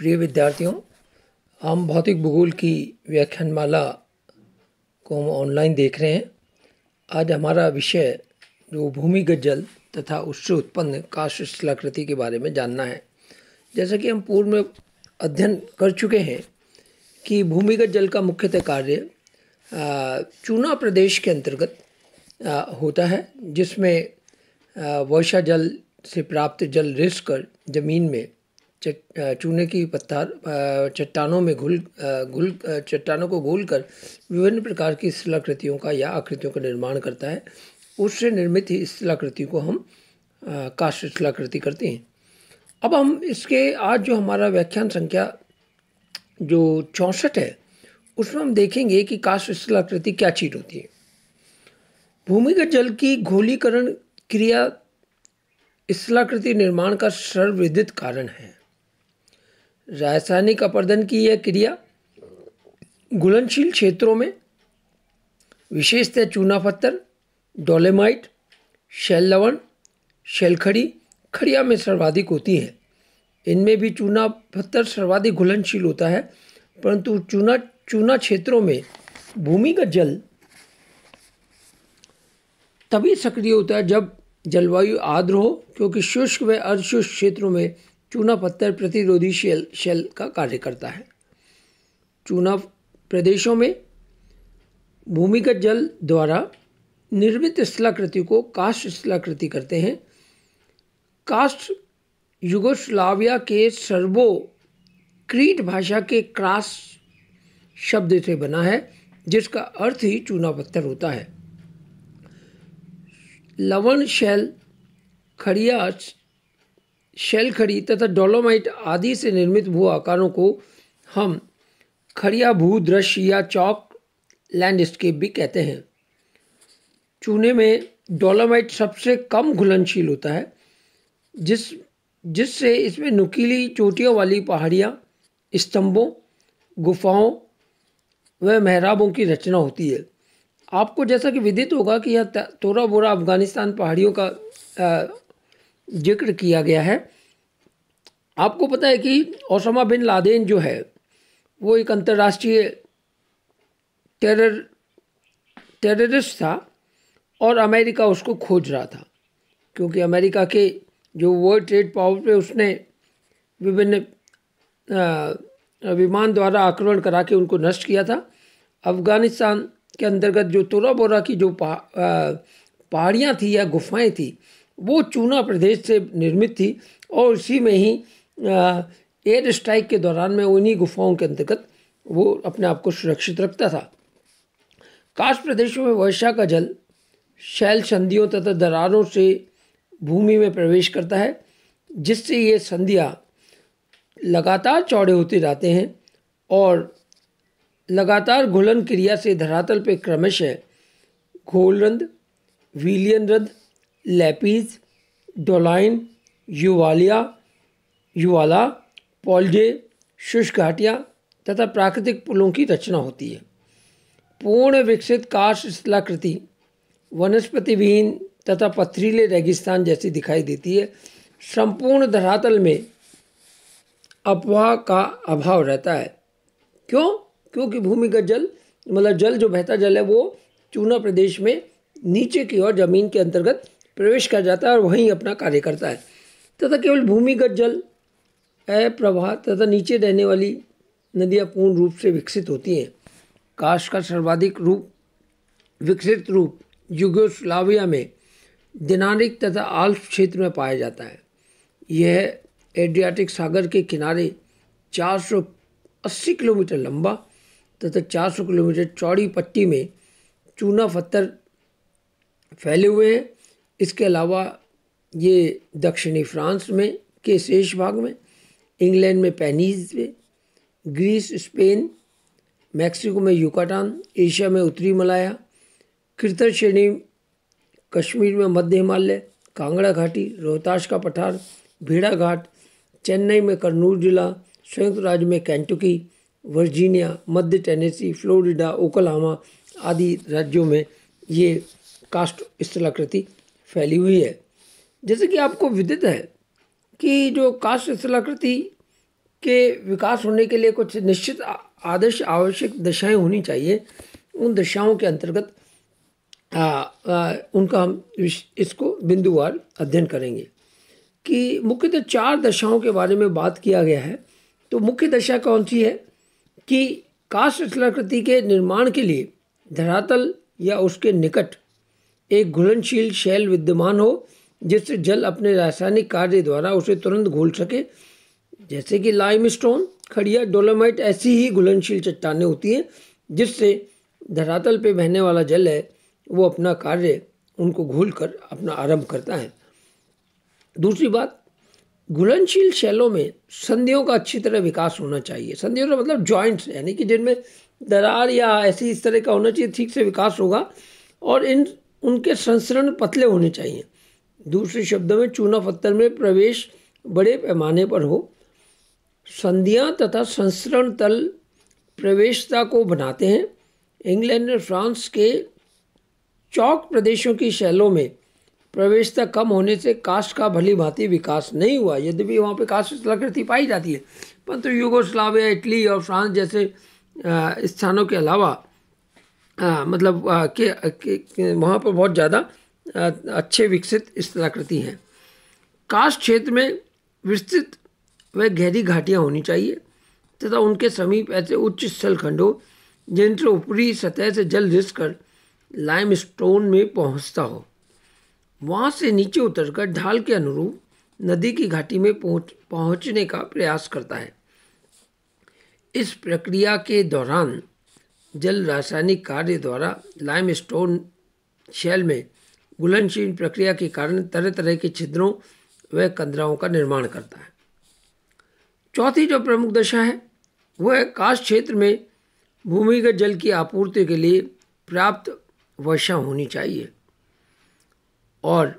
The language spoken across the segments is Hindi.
प्रिय विद्यार्थियों हम भौतिक भूगोल की व्याख्यानमाला को हम ऑनलाइन देख रहे हैं आज हमारा विषय जो भूमिगत जल तथा उससे उत्पन्न काश्य शिलाकृति के बारे में जानना है जैसा कि हम पूर्व में अध्ययन कर चुके हैं कि भूमिगत जल का मुख्यतः कार्य चूना प्रदेश के अंतर्गत होता है जिसमें वर्षा जल से प्राप्त जल रिस कर जमीन में चूने की पत्थर चट्टानों में घुल घुल चट्टानों को घोल कर विभिन्न प्रकार की शिलाकृतियों का या आकृतियों का निर्माण करता है उससे निर्मित ही इस को हम काष्ठ शिलाकृति करते हैं अब हम इसके आज जो हमारा व्याख्यान संख्या जो चौंसठ है उसमें हम देखेंगे कि काष्ठ स्थलाकृति क्या चीज होती है भूमिगत जल की घोलीकरण क्रिया स्थलाकृति निर्माण का सर्वविदित कारण है रासायनिक अपर्दन की यह क्रिया घुलनशील क्षेत्रों में विशेषतः चूना पत्थर डोलेमाइट शैल लवण शैलखड़ी खड़िया में सर्वाधिक होती है इनमें भी चूना पत्थर सर्वाधिक घुलनशील होता है परंतु चूना चूना क्षेत्रों में भूमिगत जल तभी सक्रिय होता है जब जलवायु आर्द्र हो क्योंकि शुष्क व अर्धशुष्क क्षेत्रों में चूना पत्थर प्रतिरोधी शेल शेल का कार्य करता है चूना प्रदेशों में भूमिगत जल द्वारा निर्मित स्थलाकृति को कास्ट स्थलाकृति करते हैं कास्ट युगोस्लाविया के सर्वो क्रीट भाषा के क्रास शब्द से बना है जिसका अर्थ ही चूना पत्थर होता है लवण शैल खड़िया शेल खड़ी तथा डोलोमाइट आदि से निर्मित भू आकारों को हम खड़िया भू दृश्य या चौक लैंडस्केप भी कहते हैं चूने में डोलोमाइट सबसे कम घुलनशील होता है जिस जिससे इसमें नुकीली चोटियों वाली पहाड़ियाँ स्तंभों गुफाओं व मेहराबों की रचना होती है आपको जैसा कि विदित होगा कि यह तोरा बोरा अफगानिस्तान पहाड़ियों का जिक्र किया गया है आपको पता है कि ओसामा बिन लादेन जो है वो एक अंतर्राष्ट्रीय टेरर टेररिस्ट था और अमेरिका उसको खोज रहा था क्योंकि अमेरिका के जो वर्ल्ड ट्रेड पावर पे उसने विभिन्न विमान द्वारा आक्रमण करा के उनको नष्ट किया था अफ़गानिस्तान के अंतर्गत जो तोरा बोरा की जो पा, पहाड़ियाँ थी या गुफाएं थी वो चूना प्रदेश से निर्मित थी और उसी में ही एयर स्ट्राइक के दौरान में उन्हीं गुफाओं के अंतर्गत वो अपने आप को सुरक्षित रखता था काश प्रदेशों में वर्षा का जल शैल संधियों तथा दरारों से भूमि में प्रवेश करता है जिससे ये संधियाँ लगातार चौड़े होते जाते हैं और लगातार घुलन क्रिया से धरातल पर क्रमशः रंध विलियन रंध लैपीज डोलाइन युवालिया युवाला पौलजे शुष्क घाटियाँ तथा प्राकृतिक पुलों की रचना होती है पूर्ण विकसित काश शिलाकृति वनस्पतिविहीन तथा पथरीले रेगिस्तान जैसी दिखाई देती है संपूर्ण धरातल में अपवाह का अभाव रहता है क्यों क्योंकि भूमिगत जल मतलब जल जो बहता जल है वो चूना प्रदेश में नीचे की ओर जमीन के अंतर्गत प्रवेश कर जाता है और वहीं अपना कार्य करता है तथा केवल भूमिगत जल अप्रवाह तथा नीचे रहने वाली नदियाँ पूर्ण रूप से विकसित होती हैं काश का सर्वाधिक रूप विकसित रूप युगोस्लाविया में दिनारिक तथा आल्फ क्षेत्र में पाया जाता है यह एड्रियाटिक सागर के किनारे 480 किलोमीटर लंबा तथा 400 किलोमीटर चौड़ी पट्टी में चूना पत्थर फैले हुए हैं इसके अलावा ये दक्षिणी फ्रांस में के शेष भाग में इंग्लैंड में पैनीज ग्रीस स्पेन मैक्सिको में यूकाटान एशिया में उत्तरी मलाया कृतर श्रेणी कश्मीर में मध्य हिमालय कांगड़ा घाटी रोहताश का पठार भीड़ा घाट चेन्नई में कन्नूर जिला संयुक्त राज्य में कैंटुकी वर्जीनिया मध्य टेनेसी फ्लोरिडा ओकलामा आदि राज्यों में ये कास्ट स्थलाकृति फैली हुई है जैसे कि आपको विदित है कि जो काष्ठ स्थलाकृति के विकास होने के लिए कुछ निश्चित आदर्श आवश्यक दशाएं होनी चाहिए उन दशाओं के अंतर्गत आ, आ, उनका हम इसको बिंदुवार अध्ययन करेंगे कि मुख्यतः चार दशाओं के बारे में बात किया गया है तो मुख्य दशा कौन सी है कि काष्ठ स्थलाकृति के निर्माण के लिए धरातल या उसके निकट एक घुलनशील शैल विद्यमान हो जिससे जल अपने रासायनिक कार्य द्वारा उसे तुरंत घोल सके जैसे कि लाइम स्टोन खड़िया डोलोमाइट ऐसी ही घुलनशील चट्टाने होती हैं जिससे धरातल पे बहने वाला जल है वो अपना कार्य उनको घोल कर अपना आरंभ करता है दूसरी बात घुलनशील शैलों में संधियों का अच्छी तरह विकास होना चाहिए संधियों का मतलब जॉइंट्स यानी कि जिनमें दरार या ऐसी इस तरह का होना चाहिए ठीक से विकास होगा और इन उनके संस्करण पतले होने चाहिए दूसरे शब्दों में चूना पत्थर में प्रवेश बड़े पैमाने पर हो संधियां तथा संस्करण तल प्रवेशता को बनाते हैं इंग्लैंड और फ्रांस के चौक प्रदेशों की शैलों में प्रवेशता कम होने से कास्ट का भली भांति विकास नहीं हुआ यद्यपि वहाँ पे कास्ट कलाकृति पाई जाती है परंतु तो युगोस्लाविया इटली और फ्रांस जैसे स्थानों के अलावा आ, मतलब आ, के, के, के वहाँ पर बहुत ज़्यादा अच्छे विकसित स्थलाकृति हैं काश क्षेत्र में विस्तृत व गहरी घाटियाँ होनी चाहिए तथा उनके समीप ऐसे उच्च स्थलखंडों जिनसे ऊपरी सतह से जल रिस कर लाइम स्टोन में पहुँचता हो वहाँ से नीचे उतरकर ढाल के अनुरूप नदी की घाटी में पहुँच पहुँचने का प्रयास करता है इस प्रक्रिया के दौरान जल रासायनिक कार्य द्वारा लाइम स्टोन शैल में घुलनशील प्रक्रिया के कारण तरह तरह के छिद्रों व कंदराओं का निर्माण करता है चौथी जो प्रमुख दशा है वह है काश क्षेत्र में भूमिगत जल की आपूर्ति के लिए पर्याप्त वर्षा होनी चाहिए और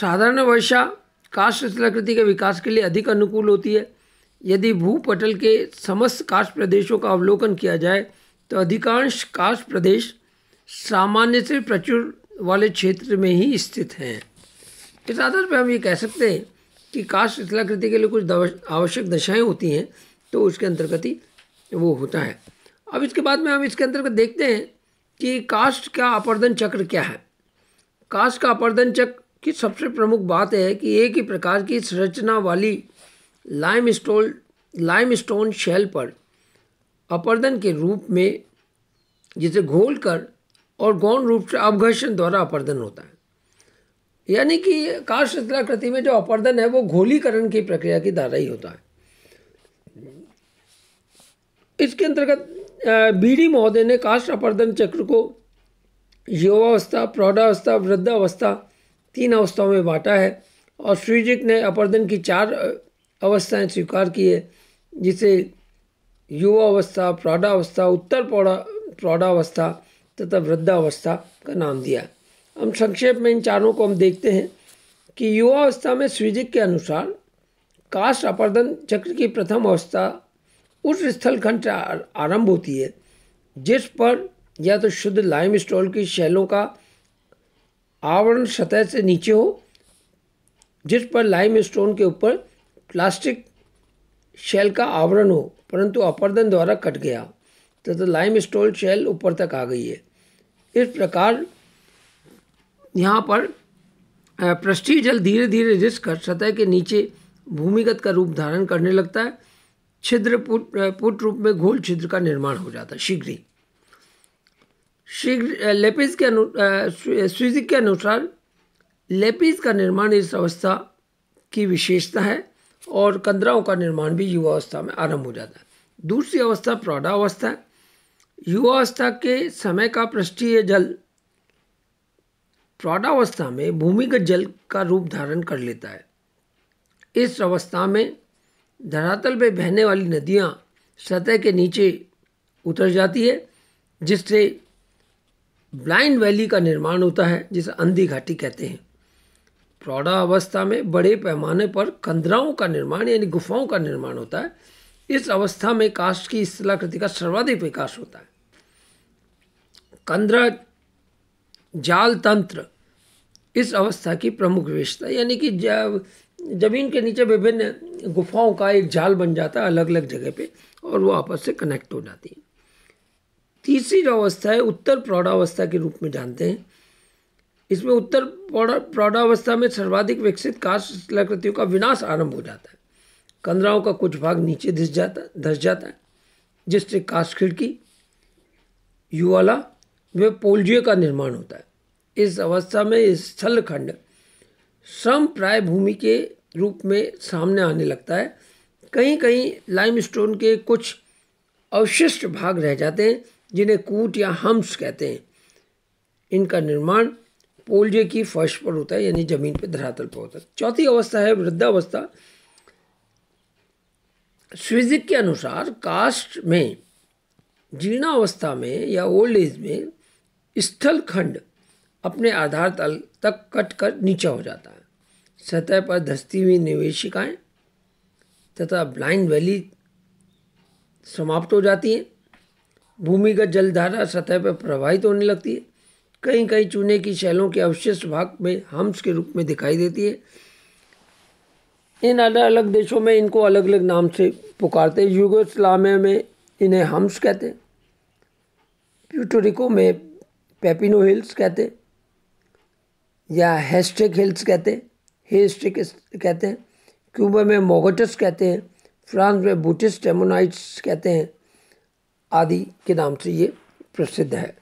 साधारण वर्षा काष्ठ स्थलाकृति के विकास के लिए अधिक अनुकूल होती है यदि भूपटल के समस्त काष्ठ प्रदेशों का अवलोकन किया जाए तो अधिकांश काष्ठ प्रदेश सामान्यतः प्रचुर वाले क्षेत्र में ही स्थित हैं इस आधार पर हम ये कह सकते हैं कि काश शिथिलाकृति के लिए कुछ आवश्यक दशाएँ होती हैं तो उसके अंतर्गत ही वो होता है अब इसके बाद में हम इसके अंतर्गत देखते हैं कि कास्ट का अपर्दन चक्र क्या है कास्ट का अपर्दन चक्र की सबसे प्रमुख बात है कि एक ही प्रकार की संरचना वाली लाइम स्टोल लाइम स्टोन शैल पर अपर्दन के रूप में जिसे घोल कर और गौण रूप से अवघर्षण द्वारा अपर्दन होता है यानी कि काशशिला कृति में जो अपर्दन है वो घोलीकरण की प्रक्रिया की द्वारा ही होता है इसके अंतर्गत बीडी महोदय ने काष्ठ अपर्दन चक्र को युवावस्था प्रौढ़ावस्था वृद्धावस्था तीन अवस्थाओं में बांटा है और श्रीजिक ने अपर्दन की चार अवस्थाएं स्वीकार की है जिसे युवावस्था प्रौढ़ावस्था उत्तर प्रौढ़ा प्रौढ़ावस्था तथा वृद्धावस्था का नाम दिया हम संक्षेप में इन चारों को हम देखते हैं कि युवावस्था में स्विजिक के अनुसार कास्ट अपर्दन चक्र की प्रथम अवस्था उस स्थलखंड से आरंभ होती है जिस पर या तो शुद्ध लाइम की शैलों का आवरण सतह से नीचे हो जिस पर लाइम स्टोन के ऊपर प्लास्टिक शैल का आवरण हो परंतु अपर्दन द्वारा कट गया तथा तो, तो लाइम स्टोल शैल ऊपर तक आ गई है इस प्रकार यहाँ पर पृष्ठीय जल धीरे धीरे रिस कर सतह के नीचे भूमिगत का रूप धारण करने लगता है छिद्र पुट पुट रूप में घोल छिद्र का निर्माण हो जाता है शीघ्र ही शीघ्र लेपिस के अनु स्विजिक के अनुसार लेपिस का निर्माण इस अवस्था की विशेषता है और कंदराओं का निर्माण भी युवावस्था में आरंभ हो जाता है दूसरी अवस्था प्रौढ़ावस्था है युवावस्था के समय का पृष्ठीय जल प्रौढ़ावस्था में भूमिगत जल का रूप धारण कर लेता है इस अवस्था में धरातल पर बहने वाली नदियाँ सतह के नीचे उतर जाती है जिससे ब्लाइंड वैली का निर्माण होता है जिसे अंधी घाटी कहते हैं प्रौढ़ावस्था में बड़े पैमाने पर कंदराओं का निर्माण यानी गुफाओं का निर्माण होता है इस अवस्था में काष्ट की स्थलाकृति का सर्वाधिक विकास होता है कंद्रा जाल तंत्र इस अवस्था की प्रमुख विशेषता यानी कि जब जमीन के नीचे विभिन्न गुफाओं का एक जाल बन जाता है अलग अलग जगह पे और वो आपस से कनेक्ट हो जाती है तीसरी जो अवस्था है उत्तर प्रौढ़ावस्था के रूप में जानते हैं इसमें उत्तर प्रौढ़ावस्था में सर्वाधिक विकसित काष्ठ स्थलाकृतियों का विनाश आरंभ हो जाता है कंदराओं का कुछ भाग नीचे धस जाता धस जाता है जिससे काश खिड़की युवाला व पोलजिए का निर्माण होता है इस अवस्था में इस स्थल खंड सम प्राय भूमि के रूप में सामने आने लगता है कहीं कहीं लाइमस्टोन के कुछ अवशिष्ट भाग रह जाते हैं जिन्हें कूट या हम्स कहते हैं इनका निर्माण पोलजे की फर्श पर होता है यानी जमीन पर धरातल पर होता है चौथी अवस्था है वृद्धावस्था स्विजिक के अनुसार कास्ट में जीर्णावस्था में या ओल्ड एज में स्थल खंड अपने आधार तल तक कट कर नीचा हो जाता है सतह पर धसती हुई निवेशिकाएँ तथा ब्लाइंड वैली समाप्त हो जाती हैं भूमिगत जलधारा सतह पर प्रवाहित होने लगती है कहीं कहीं चूने की शैलों के अवशिष्ट भाग में हम्स के रूप में दिखाई देती है इन अलग अलग देशों में इनको अलग अलग नाम से पुकारते हैं यूगोस्लामिया में इन्हें हम्स कहते हैं प्यूटोरिको में पेपिनो हिल्स कहते हैं या हेस्टिक हिल्स कहते हेस्टिक कहते हैं क्यूबा में मोगटस कहते हैं फ्रांस में बूटिस टेमोनाइट्स कहते हैं आदि के नाम से ये प्रसिद्ध है